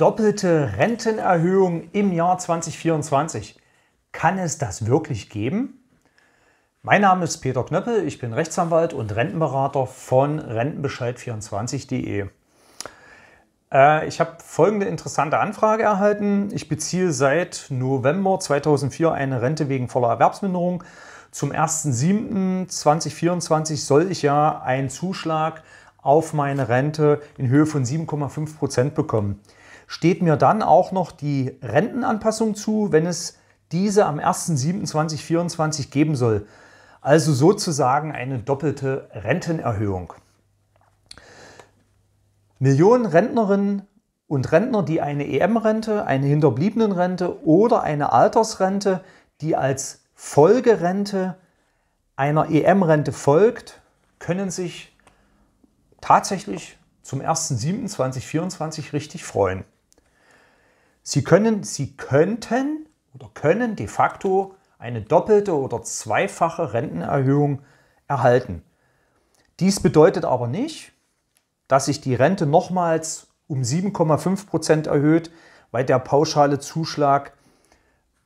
Doppelte Rentenerhöhung im Jahr 2024. Kann es das wirklich geben? Mein Name ist Peter Knöppel, ich bin Rechtsanwalt und Rentenberater von rentenbescheid24.de. Äh, ich habe folgende interessante Anfrage erhalten. Ich beziehe seit November 2004 eine Rente wegen voller Erwerbsminderung. Zum 1.7.2024 soll ich ja einen Zuschlag auf meine Rente in Höhe von 7,5 Prozent bekommen steht mir dann auch noch die Rentenanpassung zu, wenn es diese am 1.7.2024 geben soll. Also sozusagen eine doppelte Rentenerhöhung. Millionen Rentnerinnen und Rentner, die eine EM-Rente, eine Hinterbliebenenrente oder eine Altersrente, die als Folgerente einer EM-Rente folgt, können sich tatsächlich zum 1.7.2024 richtig freuen. Sie können, Sie könnten oder können de facto eine doppelte oder zweifache Rentenerhöhung erhalten. Dies bedeutet aber nicht, dass sich die Rente nochmals um 7,5 Prozent erhöht, weil der pauschale Zuschlag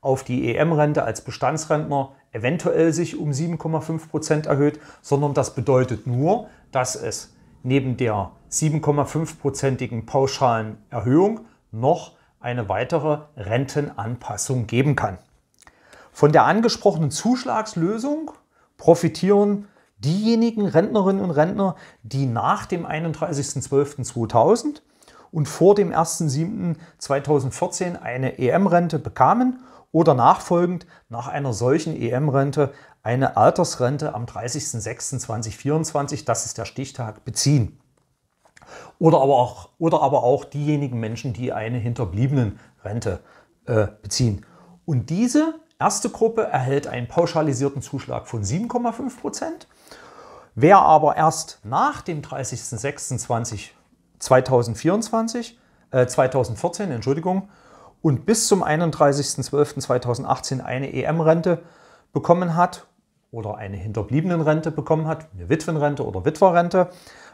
auf die EM-Rente als Bestandsrentner eventuell sich um 7,5 Prozent erhöht, sondern das bedeutet nur, dass es neben der 7,5-prozentigen pauschalen Erhöhung noch eine weitere Rentenanpassung geben kann. Von der angesprochenen Zuschlagslösung profitieren diejenigen Rentnerinnen und Rentner, die nach dem 31.12.2000 und vor dem 1.7.2014 eine EM-Rente bekamen oder nachfolgend nach einer solchen EM-Rente eine Altersrente am 30.06.2024, das ist der Stichtag, beziehen oder aber auch, oder aber auch diejenigen Menschen, die eine Hinterbliebenenrente äh, beziehen. Und diese erste Gruppe erhält einen pauschalisierten Zuschlag von 7,5 Prozent. Wer aber erst nach dem 30.06.2024, äh, 2014, Entschuldigung, und bis zum 31.12.2018 eine EM-Rente bekommen hat oder eine Hinterbliebenenrente bekommen hat, eine Witwenrente oder Witwerrente,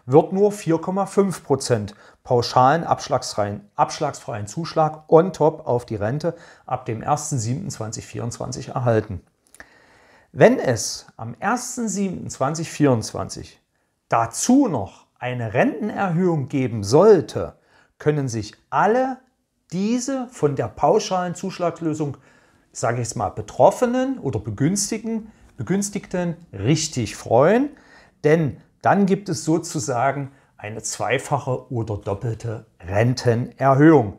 wird nur 4,5 Prozent pauschalen abschlagsfreien, abschlagsfreien Zuschlag on top auf die Rente ab dem 1.7.2024 erhalten. Wenn es am 1.7.2024 dazu noch eine Rentenerhöhung geben sollte, können sich alle diese von der pauschalen Zuschlagslösung, sage ich es mal, Betroffenen oder Begünstigten Begünstigten richtig freuen, denn dann gibt es sozusagen eine zweifache oder doppelte Rentenerhöhung.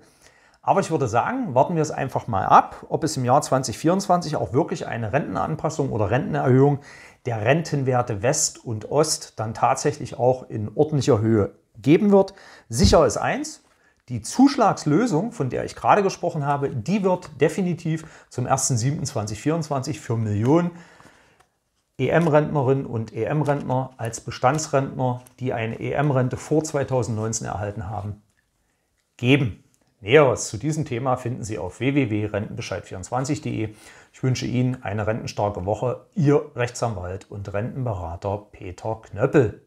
Aber ich würde sagen, warten wir es einfach mal ab, ob es im Jahr 2024 auch wirklich eine Rentenanpassung oder Rentenerhöhung der Rentenwerte West und Ost dann tatsächlich auch in ordentlicher Höhe geben wird. Sicher ist eins, die Zuschlagslösung, von der ich gerade gesprochen habe, die wird definitiv zum 1.7.2024 für Millionen EM-Rentnerinnen und EM-Rentner als Bestandsrentner, die eine EM-Rente vor 2019 erhalten haben, geben. Näheres zu diesem Thema finden Sie auf www.rentenbescheid24.de. Ich wünsche Ihnen eine rentenstarke Woche. Ihr Rechtsanwalt und Rentenberater Peter Knöppel.